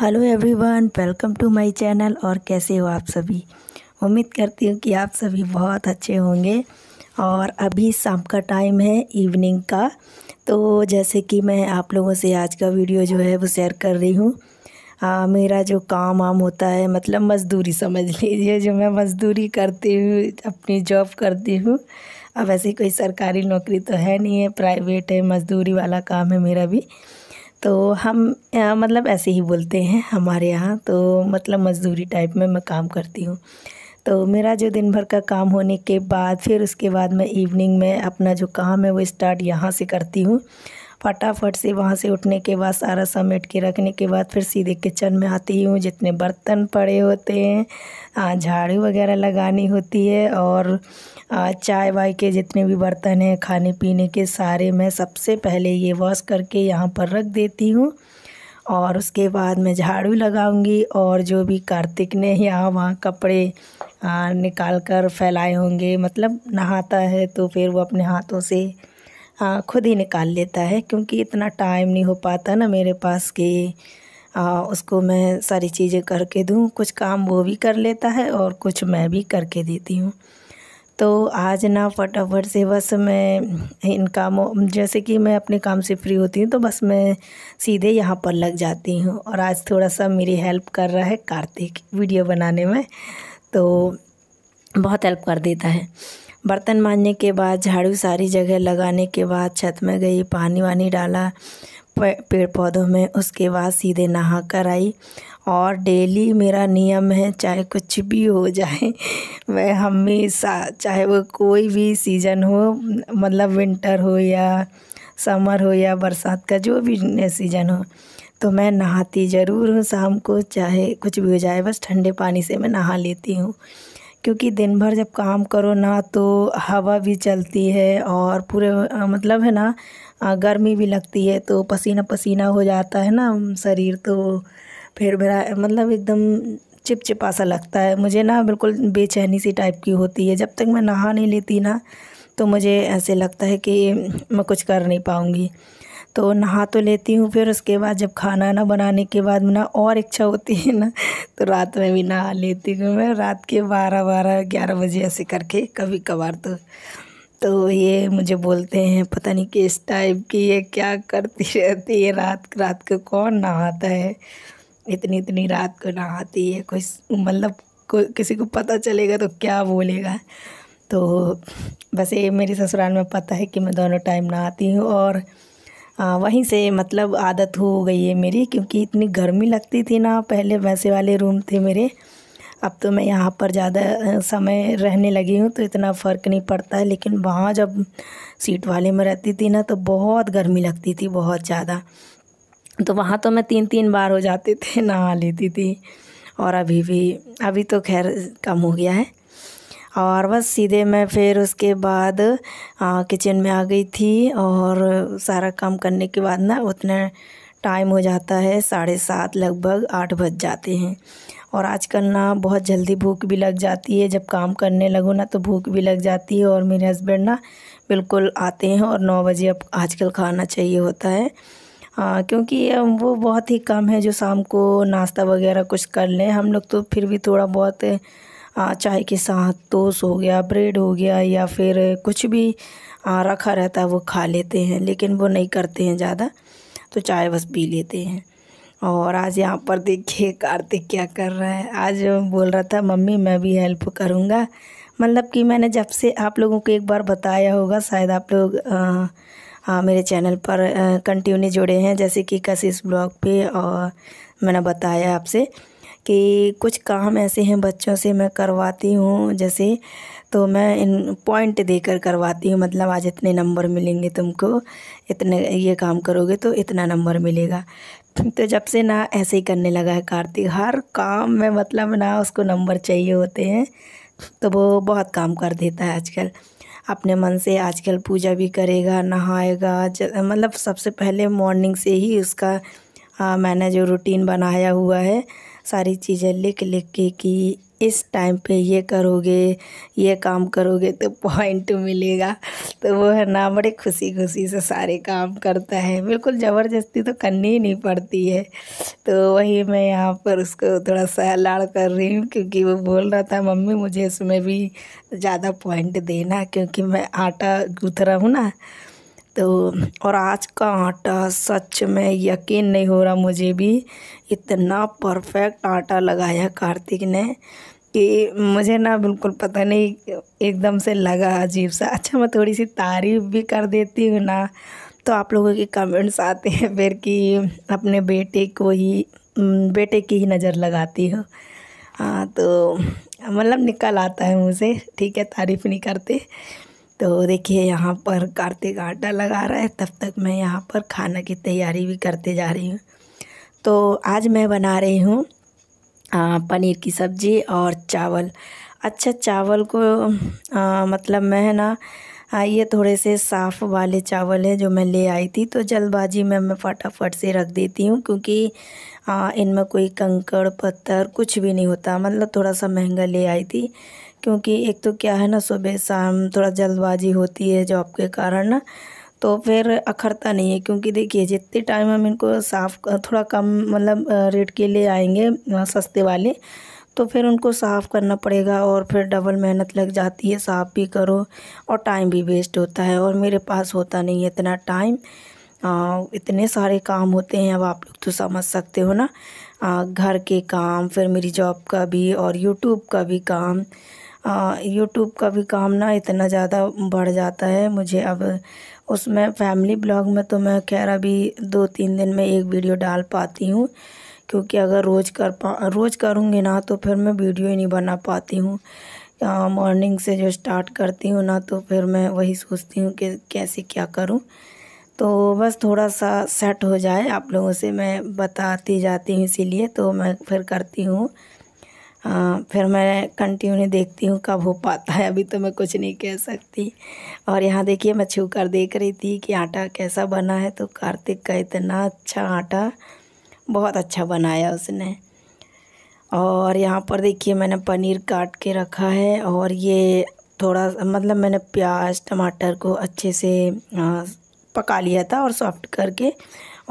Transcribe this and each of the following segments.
hello everyone welcome to my channel और कैसे हो आप सभी उम्मीद करती हूँ कि आप सभी बहुत अच्छे होंगे और अभी शाम का टाइम है इवनिंग का तो जैसे कि मैं आप लोगों से आज का वीडियो जो है वो शेयर कर रही हूँ मेरा जो काम वाम होता है मतलब मज़दूरी समझ लीजिए जो मैं मज़दूरी करती हूँ अपनी जॉब करती हूँ अब ऐसी कोई सरकारी नौकरी तो है नहीं है प्राइवेट है मज़दूरी वाला काम है मेरा भी तो हम मतलब ऐसे ही बोलते हैं हमारे यहाँ तो मतलब मज़दूरी टाइप में मैं काम करती हूँ तो मेरा जो दिन भर का काम होने के बाद फिर उसके बाद मैं इवनिंग में अपना जो काम है वो स्टार्ट यहाँ से करती हूँ फटाफट से वहाँ से उठने के बाद सारा समेट के रखने के बाद फिर सीधे किचन में आती हूँ जितने बर्तन पड़े होते हैं झाड़ू वगैरह लगानी होती है और चाय वाय के जितने भी बर्तन हैं खाने पीने के सारे मैं सबसे पहले ये वॉश करके यहाँ पर रख देती हूँ और उसके बाद मैं झाड़ू लगाऊंगी और जो भी कार्तिक ने यहाँ वहाँ कपड़े निकाल कर फैलाए होंगे मतलब नहाता है तो फिर वो अपने हाथों से हाँ, खुद ही निकाल लेता है क्योंकि इतना टाइम नहीं हो पाता ना मेरे पास कि उसको मैं सारी चीज़ें करके दूँ कुछ काम वो भी कर लेता है और कुछ मैं भी करके देती हूँ तो आज ना फटाफट से बस मैं इन कामों जैसे कि मैं अपने काम से फ्री होती हूँ तो बस मैं सीधे यहाँ पर लग जाती हूँ और आज थोड़ा सा मेरी हेल्प कर रहा है कार्तिक वीडियो बनाने में तो बहुत हेल्प कर देता है बर्तन मांजने के बाद झाड़ू सारी जगह लगाने के बाद छत में गई पानी वानी डाला पेड़ पौधों में उसके बाद सीधे नहा कर आई और डेली मेरा नियम है चाहे कुछ भी हो जाए मैं हमेशा चाहे वो कोई भी सीज़न हो मतलब विंटर हो या समर हो या बरसात का जो भी सीज़न हो तो मैं नहाती ज़रूर हूँ शाम को चाहे कुछ भी हो जाए बस ठंडे पानी से मैं नहा लेती हूँ क्योंकि दिन भर जब काम करो ना तो हवा भी चलती है और पूरे मतलब है ना गर्मी भी लगती है तो पसीना पसीना हो जाता है ना शरीर तो फिर मेरा मतलब एकदम चिपचिपा सा लगता है मुझे ना बिल्कुल बेचैनी सी टाइप की होती है जब तक मैं नहा नहीं लेती ना तो मुझे ऐसे लगता है कि मैं कुछ कर नहीं पाऊँगी तो नहा तो लेती हूँ फिर उसके बाद जब खाना ना बनाने के बाद ना और इच्छा होती है ना तो रात में भी नहा लेती हूँ मैं रात के बारह बारह ग्यारह बजे ऐसे करके कभी कभार तो तो ये मुझे बोलते हैं पता नहीं किस टाइप की ये क्या करती रहती है रात रात को कौन नहाता है इतनी इतनी रात को नहाती है कोई मतलब को, किसी को पता चलेगा तो क्या बोलेगा तो बस ये मेरी ससुराल में पता है कि मैं दोनों टाइम नहाती हूँ और आ, वहीं से मतलब आदत हो गई है मेरी क्योंकि इतनी गर्मी लगती थी ना पहले वैसे वाले रूम थे मेरे अब तो मैं यहाँ पर ज़्यादा समय रहने लगी हूँ तो इतना फ़र्क नहीं पड़ता है लेकिन वहाँ जब सीट वाले में रहती थी ना तो बहुत गर्मी लगती थी बहुत ज़्यादा तो वहाँ तो मैं तीन तीन बार हो जाते थे नहा लेती थी और अभी भी अभी तो खैर कम हो गया है और बस सीधे मैं फिर उसके बाद किचन में आ गई थी और सारा काम करने के बाद ना उतना टाइम हो जाता है साढ़े सात लगभग आठ बज जाते हैं और आजकल ना बहुत जल्दी भूख भी लग जाती है जब काम करने लगो ना तो भूख भी लग जाती है और मेरे हस्बैंड ना बिल्कुल आते हैं और नौ बजे अब आजकल खाना चाहिए होता है हाँ क्योंकि वो बहुत ही कम है जो शाम को नाश्ता वगैरह कुछ कर लें हम लोग तो फिर भी थोड़ा बहुत चाय के साथ टोस हो गया ब्रेड हो गया या फिर कुछ भी रखा रहता है वो खा लेते हैं लेकिन वो नहीं करते हैं ज़्यादा तो चाय बस पी लेते हैं और आज यहाँ पर देखिए कार्तिक क्या कर रहा है आज बोल रहा था मम्मी मैं भी हेल्प करूँगा मतलब कि मैंने जब से आप लोगों को एक बार बताया होगा शायद आप लोग आ, आ, मेरे चैनल पर कंटिन्यू जुड़े हैं जैसे कि कशिश ब्लॉग पे और मैंने बताया आपसे कि कुछ काम ऐसे हैं बच्चों से मैं करवाती हूँ जैसे तो मैं इन पॉइंट देकर करवाती हूँ मतलब आज इतने नंबर मिलेंगे तुमको इतने ये काम करोगे तो इतना नंबर मिलेगा तो जब से ना ऐसे ही करने लगा है कार्तिक हर काम में मतलब ना उसको नंबर चाहिए होते हैं तो वो बहुत काम कर देता है आजकल अपने मन से आजकल पूजा भी करेगा नहाएगा मतलब सबसे पहले मॉर्निंग से ही उसका आ, मैंने जो रूटीन बनाया हुआ है सारी चीज़ें लिख लिख के कि इस टाइम पे ये करोगे ये काम करोगे तो पॉइंट मिलेगा तो वो है ना बड़े खुशी खुशी से सारे काम करता है बिल्कुल ज़बरदस्ती तो करनी ही नहीं पड़ती है तो वही मैं यहाँ पर उसको थोड़ा सा लाड़ कर रही हूँ क्योंकि वो बोल रहा था मम्मी मुझे इसमें भी ज़्यादा पॉइंट देना क्योंकि मैं आटा गूँथ रहा हूँ ना तो और आज का आटा सच में यकीन नहीं हो रहा मुझे भी इतना परफेक्ट आटा लगाया कार्तिक ने कि मुझे ना बिल्कुल पता नहीं एकदम से लगा अजीब सा अच्छा मैं थोड़ी सी तारीफ़ भी कर देती हूँ ना तो आप लोगों के कमेंट्स आते हैं फिर कि अपने बेटे को ही बेटे की ही नज़र लगाती हूँ हाँ तो मतलब निकल आता है मुझे ठीक है तारीफ़ नहीं करते तो देखिए यहाँ पर कार्तिक आटा लगा रहा है तब तक मैं यहाँ पर खाना की तैयारी भी करते जा रही हूँ तो आज मैं बना रही हूँ पनीर की सब्ज़ी और चावल अच्छा चावल को आ, मतलब मैं ना ये थोड़े से साफ़ वाले चावल है जो मैं ले आई थी तो जल्दबाजी में मैं फटाफट से रख देती हूँ क्योंकि इनमें कोई कंकड़ पत्थर कुछ भी नहीं होता मतलब थोड़ा सा महंगा ले आई थी क्योंकि एक तो क्या है ना सुबह शाम थोड़ा जल्दबाजी होती है जॉब के कारण ना तो फिर अखरता नहीं है क्योंकि देखिए जितने टाइम हम इनको साफ़ थोड़ा कम मतलब रेट के लिए आएंगे सस्ते वाले तो फिर उनको साफ़ करना पड़ेगा और फिर डबल मेहनत लग जाती है साफ़ भी करो और टाइम भी वेस्ट होता है और मेरे पास होता नहीं है इतना टाइम आ, इतने सारे काम होते हैं अब आप लोग तो समझ सकते हो ना आ, घर के काम फिर मेरी जॉब का भी और यूट्यूब का भी काम यूट्यूब का भी काम ना इतना ज़्यादा बढ़ जाता है मुझे अब उसमें फैमिली ब्लॉग में तो मैं खैर अभी दो तीन दिन में एक वीडियो डाल पाती हूँ क्योंकि अगर रोज़ कर पा रोज़ करूँगी ना तो फिर मैं वीडियो ही नहीं बना पाती हूँ मॉर्निंग से जो स्टार्ट करती हूँ ना तो फिर मैं वही सोचती हूँ कि कैसे क्या करूँ तो बस थोड़ा सा सेट हो जाए आप लोगों से मैं बताती जाती हूँ इसीलिए तो मैं फिर करती हूँ हाँ, फिर मैं कंटिन्यू देखती हूँ कब हो पाता है अभी तो मैं कुछ नहीं कह सकती और यहाँ देखिए मैं छू कर देख रही थी कि आटा कैसा बना है तो कार्तिक का इतना अच्छा आटा बहुत अच्छा बनाया उसने और यहाँ पर देखिए मैंने पनीर काट के रखा है और ये थोड़ा मतलब मैंने प्याज टमाटर को अच्छे से पका लिया था और सॉफ्ट करके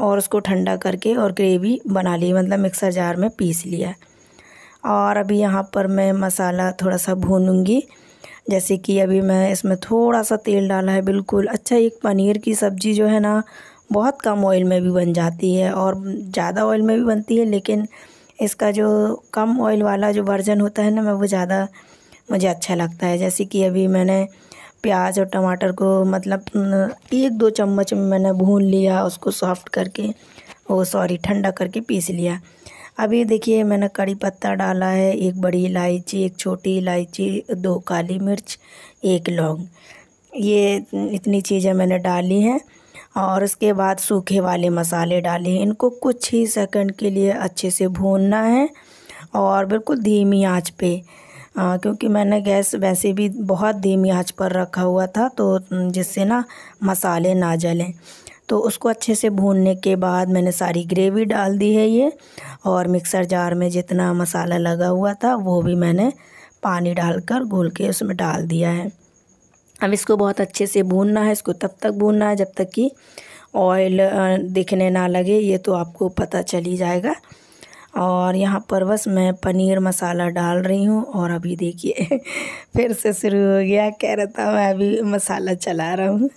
और उसको ठंडा करके और ग्रेवी बना ली मतलब मिक्सर जार में पीस लिया और अभी यहाँ पर मैं मसाला थोड़ा सा भूनूँगी जैसे कि अभी मैं इसमें थोड़ा सा तेल डाला है बिल्कुल अच्छा एक पनीर की सब्ज़ी जो है ना बहुत कम ऑयल में भी बन जाती है और ज़्यादा ऑयल में भी बनती है लेकिन इसका जो कम ऑयल वाला जो वर्जन होता है ना मैं वो ज़्यादा मुझे अच्छा लगता है जैसे कि अभी मैंने प्याज और टमाटर को मतलब एक दो चम्मच में मैंने भून लिया उसको सॉफ्ट करके वो सॉरी ठंडा करके पीस लिया अभी देखिए मैंने कड़ी पत्ता डाला है एक बड़ी इलायची एक छोटी इलायची दो काली मिर्च एक लौंग ये इतनी चीज़ें मैंने डाली हैं और उसके बाद सूखे वाले मसाले डाले हैं इनको कुछ ही सेकंड के लिए अच्छे से भूनना है और बिल्कुल धीमी आंच पे आ, क्योंकि मैंने गैस वैसे भी बहुत धीमी आंच पर रखा हुआ था तो जिससे ना मसाले ना जलें तो उसको अच्छे से भूनने के बाद मैंने सारी ग्रेवी डाल दी है ये और मिक्सर जार में जितना मसाला लगा हुआ था वो भी मैंने पानी डालकर घोल के उसमें डाल दिया है अब इसको बहुत अच्छे से भूनना है इसको तब तक भूनना है जब तक कि ऑयल दिखने ना लगे ये तो आपको पता चल ही जाएगा और यहाँ पर बस मैं पनीर मसाला डाल रही हूँ और अभी देखिए फिर से शुरू हो गया कह रहा था मैं अभी मसाला चला रहा हूँ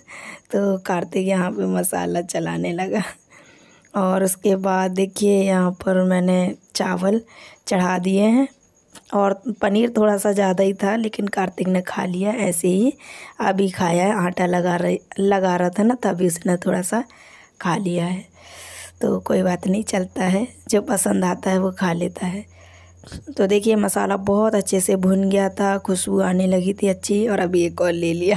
तो कार्तिक यहाँ पे मसाला चलाने लगा और उसके बाद देखिए यहाँ पर मैंने चावल चढ़ा दिए हैं और पनीर थोड़ा सा ज़्यादा ही था लेकिन कार्तिक ने खा लिया ऐसे ही अभी खाया है आटा लगा रही लगा रहा था ना तभी उसने थोड़ा सा खा लिया है तो कोई बात नहीं चलता है जो पसंद आता है वो खा लेता है तो देखिए मसाला बहुत अच्छे से भुन गया था खुशबू आने लगी थी अच्छी और अभी एक और ले लिया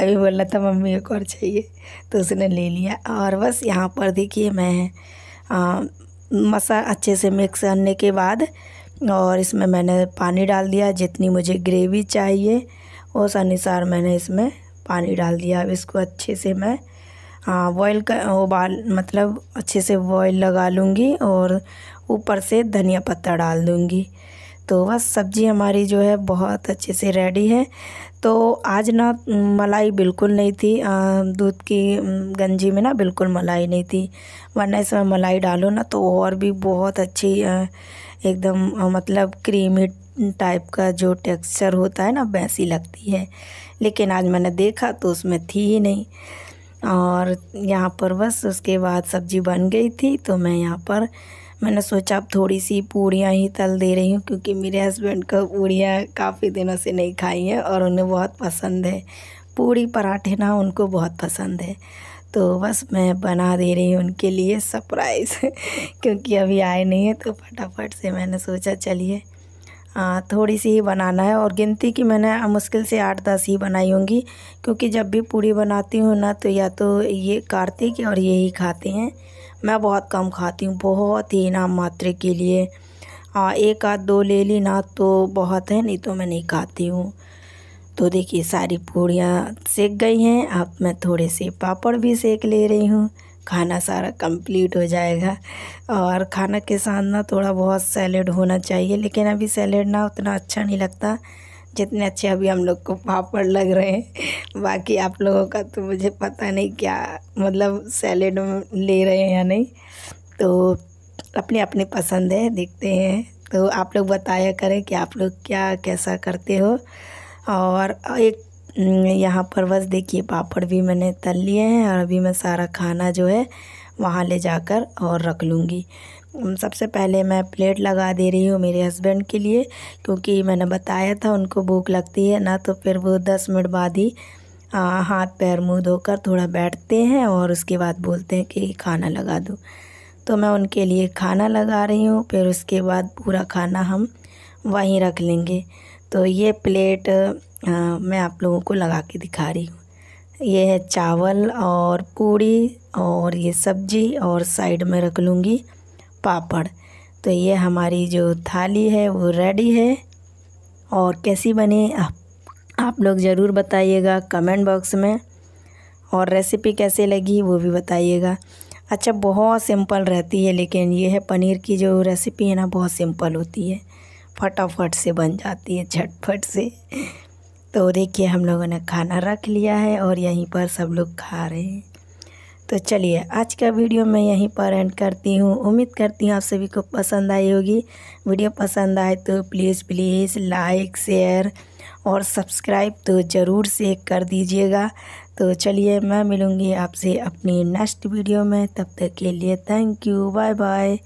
अभी बोल रहा था मम्मी एक और चाहिए तो उसने ले लिया और बस यहाँ पर देखिए मैं आ, मसा अच्छे से मिक्स करने के बाद और इसमें मैंने पानी डाल दिया जितनी मुझे ग्रेवी चाहिए उस अनुसार मैंने इसमें पानी डाल दिया अब इसको अच्छे से मैं बॉयल हाँ, कर उबाल मतलब अच्छे से बॉयल लगा लूँगी और ऊपर से धनिया पत्ता डाल दूँगी तो बस सब्ज़ी हमारी जो है बहुत अच्छे से रेडी है तो आज ना मलाई बिल्कुल नहीं थी दूध की गंजी में ना बिल्कुल मलाई नहीं थी वरना इसमें मलाई डालो ना तो और भी बहुत अच्छी एकदम मतलब क्रीमी टाइप का जो टेक्सचर होता है ना वैसी लगती है लेकिन आज मैंने देखा तो उसमें थी ही नहीं और यहाँ पर बस उसके बाद सब्ज़ी बन गई थी तो मैं यहाँ पर मैंने सोचा अब थोड़ी सी पूड़ियाँ ही तल दे रही हूँ क्योंकि मेरे हस्बैंड को पूड़ियाँ काफ़ी दिनों से नहीं खाई हैं और उन्हें बहुत पसंद है पूड़ी पराठे ना उनको बहुत पसंद है तो बस मैं बना दे रही हूँ उनके लिए सरप्राइज़ क्योंकि अभी आए नहीं है तो फटाफट से मैंने सोचा चलिए थोड़ी सी ही बनाना है और गिनती की मैंने मुश्किल से आठ दस ही बनाई होंगी क्योंकि जब भी पूड़ी बनाती हूँ ना तो या तो ये कार्तिक और ये ही खाते हैं मैं बहुत कम खाती हूँ बहुत ही नाम मात्र के लिए आ, एक आध दो ले ली ना तो बहुत है नहीं तो मैं नहीं खाती हूँ तो देखिए सारी पूड़ियाँ सेक गई हैं अब मैं थोड़े से पापड़ भी सेक ले रही हूँ खाना सारा कंप्लीट हो जाएगा और खाना के साथ ना थोड़ा बहुत सैलेड होना चाहिए लेकिन अभी सैलेड ना उतना अच्छा नहीं लगता जितने अच्छे अभी हम लोग को पापड़ लग रहे हैं बाकी आप लोगों का तो मुझे पता नहीं क्या मतलब सैलेड ले रहे हैं या नहीं तो अपने अपने पसंद है देखते हैं तो आप लोग बताया करें कि आप लोग क्या कैसा करते हो और एक यहाँ पर बस देखिए पापड़ भी मैंने तल लिए हैं और अभी मैं सारा खाना जो है वहाँ ले जाकर और रख लूँगी सबसे पहले मैं प्लेट लगा दे रही हूँ मेरे हस्बैंड के लिए क्योंकि मैंने बताया था उनको भूख लगती है ना तो फिर वो दस मिनट बाद ही हाथ पैर मुँह धोकर थोड़ा बैठते हैं और उसके बाद बोलते हैं कि खाना लगा दो तो मैं उनके लिए खाना लगा रही हूँ फिर उसके बाद पूरा खाना हम वहीं रख लेंगे तो ये प्लेट आ, मैं आप लोगों को लगा के दिखा रही हूँ ये है चावल और पूड़ी और ये सब्जी और साइड में रख लूँगी पापड़ तो ये हमारी जो थाली है वो रेडी है और कैसी बनी आप, आप लोग ज़रूर बताइएगा कमेंट बॉक्स में और रेसिपी कैसे लगी वो भी बताइएगा अच्छा बहुत सिंपल रहती है लेकिन ये है पनीर की जो रेसिपी है ना बहुत सिंपल होती है फटाफट से बन जाती है झटफट से तो देखिए हम लोगों ने खाना रख लिया है और यहीं पर सब लोग खा रहे हैं तो चलिए आज का वीडियो मैं यहीं पर एंड करती हूँ उम्मीद करती हूँ आप सभी को पसंद आई होगी वीडियो पसंद आए तो प्लीज़ प्लीज़ लाइक शेयर और सब्सक्राइब तो ज़रूर से कर दीजिएगा तो चलिए मैं मिलूँगी आपसे अपनी नेक्स्ट वीडियो में तब तक के लिए थैंक यू बाय बाय